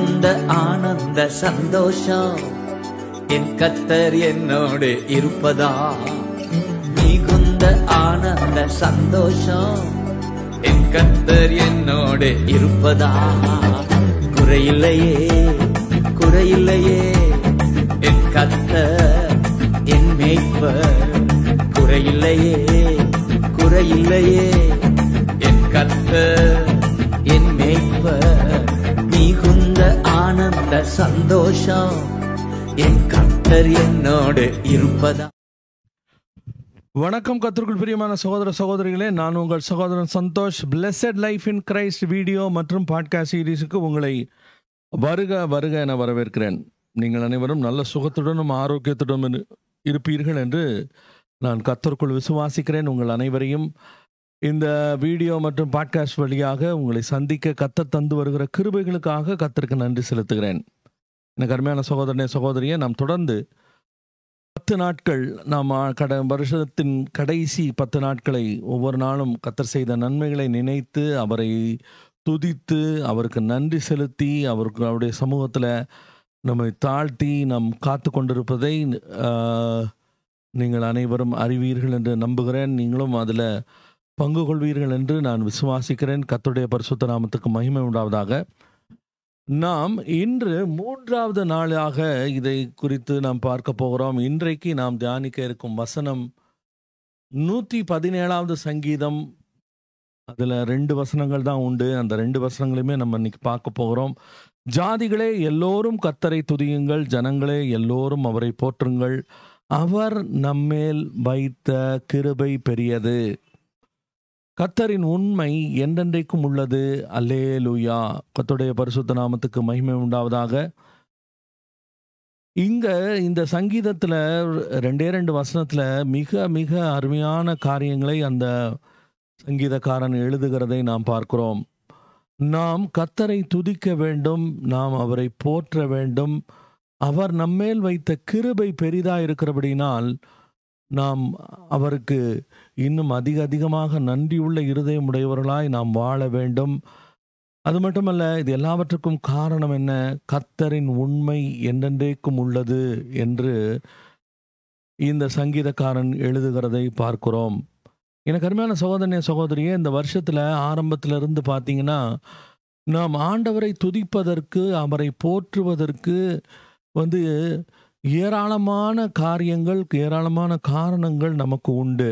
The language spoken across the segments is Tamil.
மிகுந்த ஆனந்த சந்தோஷம் என் கத்தர் என்னோடு இருப்பதா மிகுந்த ஆனந்த சந்தோஷம் என் கத்தர் என்னோடு இருப்பதா குறையில்லையே குறையில்லையே என் கத்தர் என் மேய்ப்பர் குறையில்லையே குறையில்லையே என் கத்தர் சந்தோஷம் என் கத்தர் என்னோடு இருப்பதா வணக்கம் கத்திற்குள் பிரியமான சகோதர சகோதரிகளே நான் உங்கள் சகோதரன் Santhosh blessed life in Christ video மற்றும் பாட்காஸ்ட் சீரீஸுக்கு உங்களை வருக வருக என வரவேற்கிறேன் நீங்கள் அனைவரும் நல்ல சுகத்துடனும் ஆரோக்கியத்துடனும் இருப்பீர்கள் என்று நான் கத்தருக்குள் விசுவாசிக்கிறேன் உங்கள் அனைவரையும் இந்த வீடியோ மற்றும் பாட்காஸ்ட் வழியாக உங்களை சந்திக்க கத்த தந்து வருகிற கிருபைகளுக்காக கத்திற்கு நன்றி செலுத்துகிறேன் எனக்கு அருமையான சகோதரனே சகோதரியே நாம் தொடர்ந்து பத்து நாட்கள் நாம் கட வருஷத்தின் கடைசி பத்து நாட்களை ஒவ்வொரு நாளும் கத்தர் செய்த நன்மைகளை நினைத்து அவரை துதித்து அவருக்கு நன்றி செலுத்தி அவருக்கு அவருடைய சமூகத்தில் நம்மை தாழ்த்தி நாம் காத்து கொண்டிருப்பதை நீங்கள் அனைவரும் அறிவீர்கள் என்று நம்புகிறேன் நீங்களும் அதில் பங்கு கொள்வீர்கள் என்று நான் விசுவாசிக்கிறேன் கத்துடைய பரிசுத்த நாமத்துக்கு மகிமை உண்டாவதாக நாம் இன்று மூன்றாவது நாளாக இதை குறித்து நாம் பார்க்க போகிறோம் இன்றைக்கு நாம் தியானிக்க இருக்கும் வசனம் நூற்றி பதினேழாவது சங்கீதம் அதில் ரெண்டு வசனங்கள் தான் உண்டு அந்த ரெண்டு வசனங்களையுமே நம்ம இன்னைக்கு பார்க்க போகிறோம் ஜாதிகளே எல்லோரும் கத்தரை துதியுங்கள் ஜனங்களே எல்லோரும் அவரை போற்றுங்கள் அவர் நம்மேல் வைத்த கிருபை பெரியது கத்தரின் உண்மை என்றென்றைக்கும் உள்ளது அல்லே லூயா கத்துடைய பரிசுத்த நாமத்துக்கு மகிமை உண்டாவதாக இங்கே இந்த சங்கீதத்தில் ரெண்டே ரெண்டு வசனத்தில் மிக மிக அருமையான காரியங்களை அந்த சங்கீதக்காரன் எழுதுகிறதை நாம் பார்க்கிறோம் நாம் கத்தரை துதிக்க வேண்டும் நாம் அவரை போற்ற வேண்டும் அவர் நம்மேல் வைத்த கிருபை பெரிதாக இருக்கிறபடினால் நாம் அவருக்கு இன்னும் அதிக அதிகமாக நன்றியுள்ள இருதயமுடையவர்களாய் நாம் வாழ வேண்டும் அது மட்டுமல்ல இது எல்லாவற்றுக்கும் காரணம் என்ன கத்தரின் உண்மை என்றென்றைக்கும் உள்ளது என்று இந்த சங்கீதக்காரன் எழுதுகிறதை பார்க்கிறோம் எனக்கு அருமையான சகோதரிய சகோதரியே இந்த வருஷத்தில் ஆரம்பத்திலிருந்து பார்த்தீங்கன்னா நாம் ஆண்டவரை துதிப்பதற்கு அவரை போற்றுவதற்கு வந்து ஏராளமான காரியங்கள் ஏராளமான காரணங்கள் நமக்கு உண்டு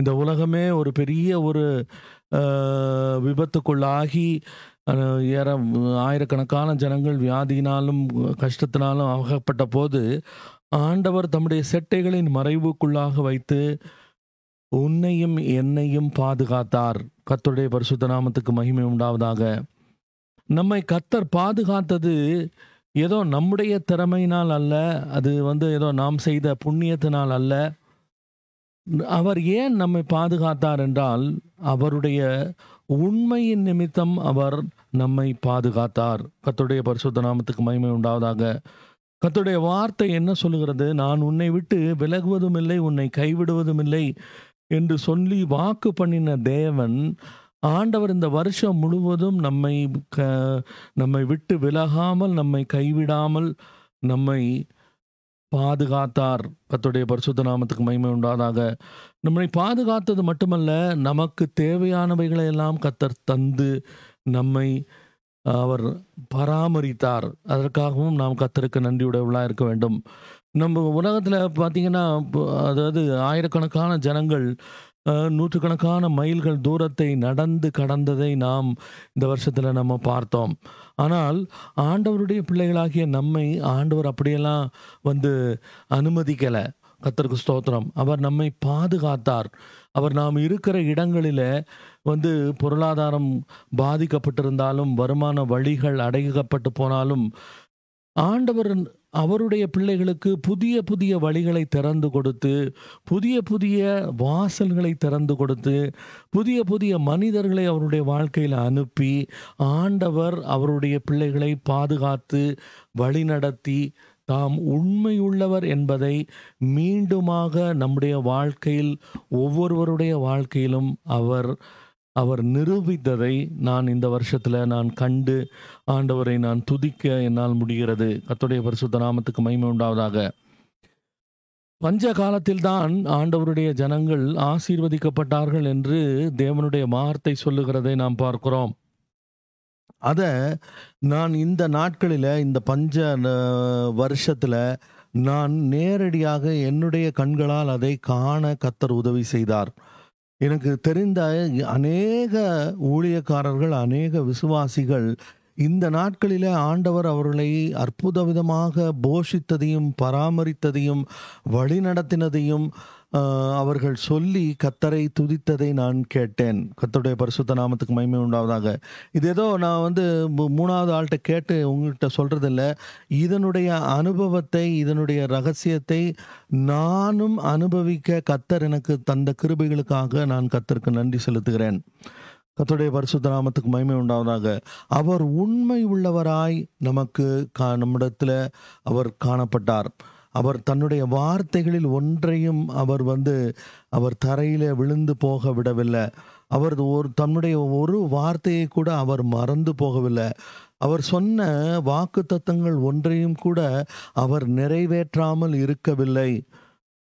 இந்த உலகமே ஒரு பெரிய ஒரு விபத்துக்குள்ளாகி ஏற ஆயிரக்கணக்கான ஜனங்கள் வியாதியினாலும் கஷ்டத்தினாலும் அகப்பட்ட போது ஆண்டவர் தம்முடைய செட்டைகளின் மறைவுக்குள்ளாக வைத்து உன்னையும் என்னையும் பாதுகாத்தார் கத்தருடைய பரிசுத்த நாமத்துக்கு மகிமை உண்டாவதாக நம்மை கத்தர் பாதுகாத்தது ஏதோ நம்முடைய திறமையினால் அல்ல அது வந்து ஏதோ நாம் செய்த புண்ணியத்தினால் அல்ல அவர் ஏன் நம்மை பாதுகாத்தார் என்றால் அவருடைய உண்மையின் நிமித்தம் அவர் நம்மை பாதுகாத்தார் கத்துடைய பரிசுத்த நாமத்துக்கு மகிமை உண்டாவதாக கத்துடைய வார்த்தை என்ன சொல்லுகிறது நான் உன்னை விட்டு விலகுவதும் இல்லை உன்னை கைவிடுவதும் இல்லை என்று சொல்லி வாக்கு பண்ணின தேவன் ஆண்டவர் இந்த வருஷம் முழுவதும் நம்மை க நம்மை விட்டு விலகாமல் நம்மை கைவிடாமல் நம்மை பாதுகாத்தார் கத்துடைய பரிசுத்த நாமத்துக்கு மகிமை உண்டாதாக நம்மை பாதுகாத்தது மட்டுமல்ல நமக்கு தேவையானவைகளை எல்லாம் கத்தர் தந்து நம்மை அவர் பராமரித்தார் அதற்காகவும் நாம் கத்தருக்கு நன்றியுடையவளாக இருக்க வேண்டும் நம்ம உலகத்தில் பார்த்தீங்கன்னா அதாவது ஆயிரக்கணக்கான ஜனங்கள் நூற்றுக்கணக்கான மைல்கள் தூரத்தை நடந்து கடந்ததை நாம் இந்த வருஷத்தில் நம்ம பார்த்தோம் ஆனால் ஆண்டவருடைய பிள்ளைகளாகிய நம்மை ஆண்டவர் அப்படியெல்லாம் வந்து அனுமதிக்கலை கத்தருக்கு ஸ்தோத்திரம் அவர் நம்மை பாதுகாத்தார் அவர் நாம் இருக்கிற இடங்களில் வந்து பொருளாதாரம் பாதிக்கப்பட்டிருந்தாலும் வருமான வழிகள் அடைக்கப்பட்டு போனாலும் ஆண்டவர் அவருடைய பிள்ளைகளுக்கு புதிய புதிய வழிகளை திறந்து கொடுத்து புதிய புதிய வாசல்களை திறந்து கொடுத்து புதிய புதிய மனிதர்களை அவருடைய வாழ்க்கையில் அனுப்பி ஆண்டவர் அவருடைய பிள்ளைகளை பாதுகாத்து வழிநடத்தி தாம் உண்மையுள்ளவர் என்பதை மீண்டுமாக நம்முடைய வாழ்க்கையில் ஒவ்வொருவருடைய வாழ்க்கையிலும் அவர் அவர் நிரூபித்ததை நான் இந்த வருஷத்தில் நான் கண்டு ஆண்டவரை நான் துதிக்க என்னால் முடிகிறது கத்துடைய பரிசுத்த நாமத்துக்கு மகிமை உண்டாவதாக பஞ்ச காலத்தில் தான் ஆண்டவருடைய ஜனங்கள் ஆசீர்வதிக்கப்பட்டார்கள் என்று தேவனுடைய வார்த்தை சொல்லுகிறதை நாம் பார்க்கிறோம் அதை நான் இந்த நாட்களில் இந்த பஞ்ச வருஷத்தில் நான் நேரடியாக என்னுடைய கண்களால் அதை காண கத்தர் உதவி செய்தார் எனக்கு தெரிந்த அநேக ஊழியக்காரர்கள் அநேக விசுவாசிகள் இந்த நாட்களிலே ஆண்டவர் அவர்களை அற்புத விதமாக போஷித்ததையும் பராமரித்ததையும் வழிநடத்தினதையும் அவர்கள் சொல்லி கத்தரை துதித்ததை நான் கேட்டேன் கத்தருடைய பரிசுத்த நாமத்துக்கு மயிமை உண்டாவதாக இது ஏதோ நான் வந்து மூணாவது ஆள்கிட்ட கேட்டு உங்கள்கிட்ட சொல்கிறதில்ல இதனுடைய அனுபவத்தை இதனுடைய ரகசியத்தை நானும் அனுபவிக்க கத்தர் எனக்கு தந்த கிருபைகளுக்காக நான் கத்தருக்கு நன்றி செலுத்துகிறேன் கத்தோடைய பரிசுத்த நாமத்துக்கு மயிமை உண்டாவதாக அவர் உண்மை உள்ளவராய் நமக்கு கா நம்மிடத்தில் அவர் காணப்பட்டார் அவர் தன்னுடைய வார்த்தைகளில் ஒன்றையும் அவர் வந்து அவர் தரையில் விழுந்து போக விடவில்லை அவர் ஒரு தன்னுடைய ஒரு வார்த்தையை கூட அவர் மறந்து போகவில்லை அவர் சொன்ன வாக்கு தத்தங்கள் ஒன்றையும் கூட அவர் நிறைவேற்றாமல் இருக்கவில்லை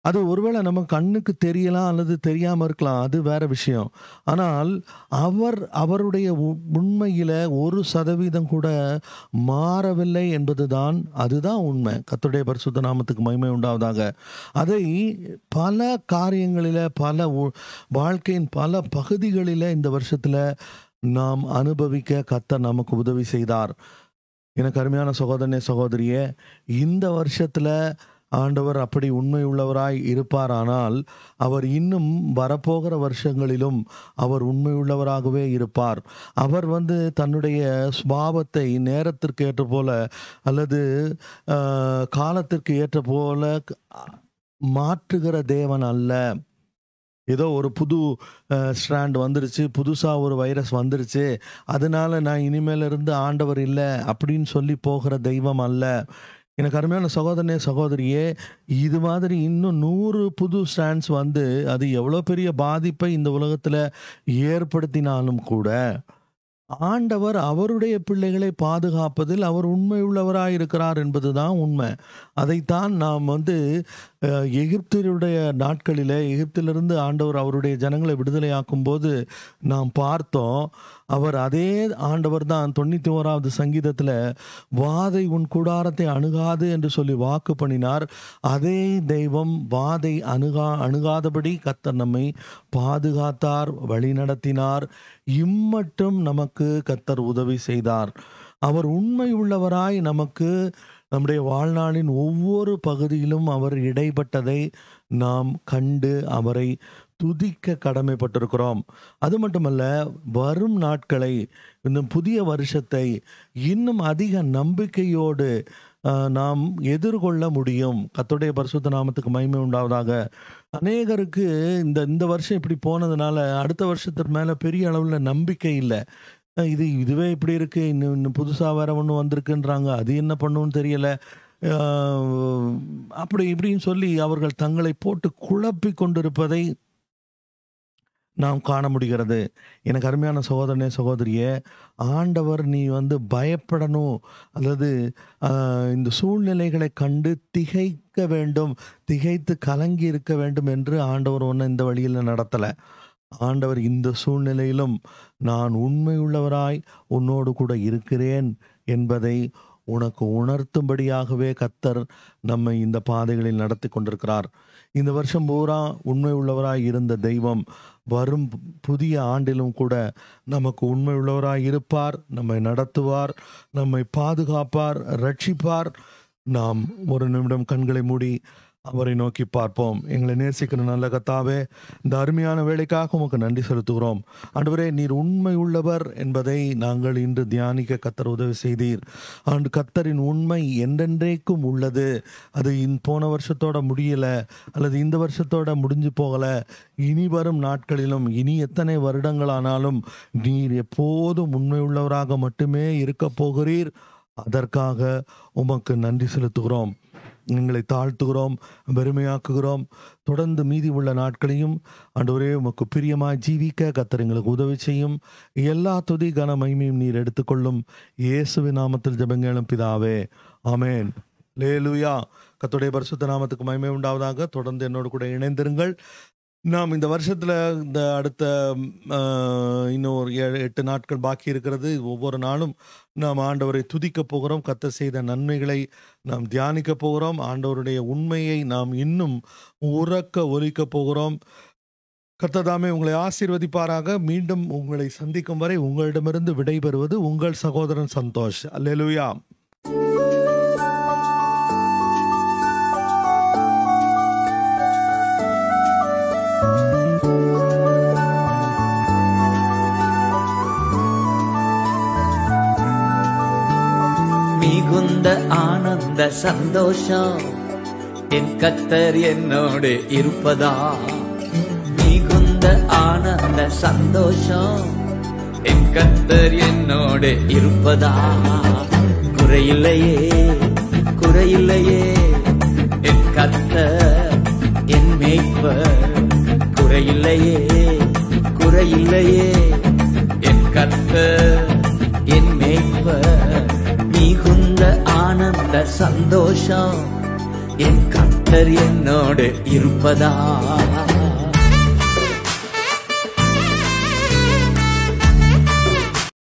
அது ஒருவேளை நம்ம கண்ணுக்கு தெரியலாம் அல்லது தெரியாமல் இருக்கலாம் அது வேற விஷயம் ஆனால் அவர் அவருடைய உண்மையில் ஒரு சதவீதம் கூட மாறவில்லை என்பதுதான் அதுதான் உண்மை கத்துடைய பரிசுத்த நாமத்துக்கு மகிமை உண்டாவதாக அதை பல காரியங்களில் பல வாழ்க்கையின் பல பகுதிகளில் இந்த வருஷத்தில் நாம் அனுபவிக்க கத்த நமக்கு உதவி செய்தார் எனக்கு அருமையான சகோதரனே சகோதரியே இந்த வருஷத்தில் ஆண்டவர் அப்படி உண்மை உள்ளவராய் இருப்பாரானால் அவர் இன்னும் வரப்போகிற வருஷங்களிலும் அவர் உண்மை உள்ளவராகவே இருப்பார் அவர் வந்து தன்னுடைய சுபாவத்தை நேரத்திற்கு ஏற்ற போல அல்லது காலத்திற்கு ஏற்ற போல மாற்றுகிற தேவன் அல்ல ஏதோ ஒரு புது ஸ்ட்ராண்ட் வந்துருச்சு புதுசாக ஒரு வைரஸ் வந்துருச்சு அதனால நான் இனிமேலிருந்து ஆண்டவர் இல்லை அப்படின்னு சொல்லி போகிற தெய்வம் அல்ல எனக்கு அருமையான சகோதரனே சகோதரியே இது மாதிரி இன்னும் நூறு புது ஸ்டாண்ட்ஸ் வந்து அது எவ்வளோ பெரிய பாதிப்பை இந்த உலகத்தில் ஏற்படுத்தினாலும் கூட ஆண்டவர் அவருடைய பிள்ளைகளை பாதுகாப்பதில் அவர் உண்மை உள்ளவராக இருக்கிறார் என்பது தான் உண்மை அதைத்தான் நாம் வந்து எகிப்தினுடைய நாட்களிலே எகிப்திலிருந்து ஆண்டவர் அவருடைய ஜனங்களை விடுதலையாக்கும் போது நாம் பார்த்தோம் அவர் அதே ஆண்டவர் தான் தொண்ணூற்றி ஓராவது சங்கீதத்தில் வாதை உன் கூடாரத்தை அணுகாது என்று சொல்லி வாக்கு பண்ணினார் அதே தெய்வம் வாதை அணுகா அணுகாதபடி கத்தர் நம்மை பாதுகாத்தார் வழிநடத்தினார் இம்மட்டும் நமக்கு கத்தர் உதவி செய்தார் அவர் உண்மை உள்ளவராய் நமக்கு நம்முடைய வாழ்நாளின் ஒவ்வொரு பகுதியிலும் அவர் இடைப்பட்டதை நாம் கண்டு அவரை துதிக்க கடமைப்பட்டிருக்கிறோம் அது மட்டுமல்ல வரும் நாட்களை இன்னும் புதிய வருஷத்தை இன்னும் அதிக நம்பிக்கையோடு நாம் எதிர்கொள்ள முடியும் கத்துடைய பரிசுத்த நாமத்துக்கு மகிமை உண்டாவதாக அநேகருக்கு இந்த இந்த வருஷம் இப்படி போனதுனால அடுத்த வருஷத்துக்கு மேலே பெரிய அளவில் நம்பிக்கை இல்லை இது இதுவே இப்படி இருக்கு. இன்னும் இன்னும் புதுசாக வேற ஒன்று வந்திருக்குன்றாங்க. அது என்ன பண்ணும்னு தெரியல. அப்படி இப்படின்னு சொல்லி அவர்கள் தங்களை போட்டு குழப்பி கொண்டிருப்பதை நாம் காண முடிகிறது. எனக்கு அருமையான சகோதரனே, சகோதரியே, ஆண்டவர் நீ வந்து பயப்படணும். அல்லது இந்த சூழ்நிலைகளை கண்டு திகைக்க வேண்டும். திகைத்து கலங்கி இருக்க வேண்டும் என்று ஆண்டவர் ஒன்று இந்த வழியில் நடத்தலை ஆண்டவர் இந்த சூழ்நிலையிலும் நான் உண்மையுள்ளவராய் உன்னோடு கூட இருக்கிறேன் என்பதை உனக்கு உணர்த்தும்படியாகவே கத்தர் நம்மை இந்த பாதைகளில் நடத்தி கொண்டிருக்கிறார் இந்த வருஷம் பூரா உண்மை உள்ளவராய் இருந்த தெய்வம் வரும் புதிய ஆண்டிலும் கூட நமக்கு உண்மை உள்ளவராய் இருப்பார் நம்மை நடத்துவார் நம்மை பாதுகாப்பார் ரட்சிப்பார் நாம் ஒரு நிமிடம் கண்களை மூடி அவரை நோக்கி பார்ப்போம் எங்களை நேசிக்கிற நல்ல கத்தாவே இந்த அருமையான வேலைக்காக உமக்கு நன்றி செலுத்துகிறோம் அன்றுவரே நீர் உண்மை உள்ளவர் என்பதை நாங்கள் இன்று தியானிக்க கத்தர் உதவி செய்தீர் அண்டு கத்தரின் உண்மை என்றென்றைக்கும் உள்ளது அது இன் போன வருஷத்தோட முடியலை அல்லது இந்த வருஷத்தோட முடிஞ்சு போகலை இனி வரும் நாட்களிலும் இனி எத்தனை வருடங்களானாலும் நீர் எப்போதும் உண்மை உள்ளவராக மட்டுமே இருக்க போகிறீர் அதற்காக உமக்கு நன்றி செலுத்துகிறோம் எங்களை தாழ்த்துகிறோம் பெருமையாக்குகிறோம் தொடர்ந்து மீதி உள்ள நாட்களையும் அன்றுவரே உமக்கு பிரியமாக ஜீவிக்க கத்தர் எங்களுக்கு உதவி செய்யும் எல்லா துதி கன மகிமையும் நீர் எடுத்துக்கொள்ளும் இயேசுவி நாமத்தில் ஜபங்கேளும் பிதாவே ஆமேன் லேலுயா கத்துடைய பரிசுத்த நாமத்துக்கு மகிமை உண்டாவதாக தொடர்ந்து என்னோடு கூட இணைந்திருங்கள் நாம் இந்த வருஷத்தில் இந்த அடுத்த இன்னும் ஒரு ஏழு எட்டு நாட்கள் பாக்கி இருக்கிறது ஒவ்வொரு நாளும் நாம் ஆண்டவரை துதிக்க போகிறோம் கத்த செய்த நன்மைகளை நாம் தியானிக்க போகிறோம் ஆண்டவருடைய உண்மையை நாம் இன்னும் உறக்க ஒலிக்க போகிறோம் கத்ததாமே உங்களை ஆசீர்வதிப்பாராக மீண்டும் உங்களை சந்திக்கும் வரை உங்களிடமிருந்து விடைபெறுவது உங்கள் சகோதரன் சந்தோஷ் அல்லேலுயா மிகுந்த ஆனந்த சந்தோஷம் என் கத்தர் என்னோடு இருப்பதா மிகுந்த ஆனந்த சந்தோஷம் என் கத்தர் என்னோடு இருப்பதா குறையில்லையே குறையில்லையே என் கத்தர் என் மேய்ப்பர் குறையில்லையே குறையில்லையே என் கத்தர் என் மேய்ப்பர் ஆனந்த சந்தோஷம் என் கத்தர் என்னோடு இருப்பதா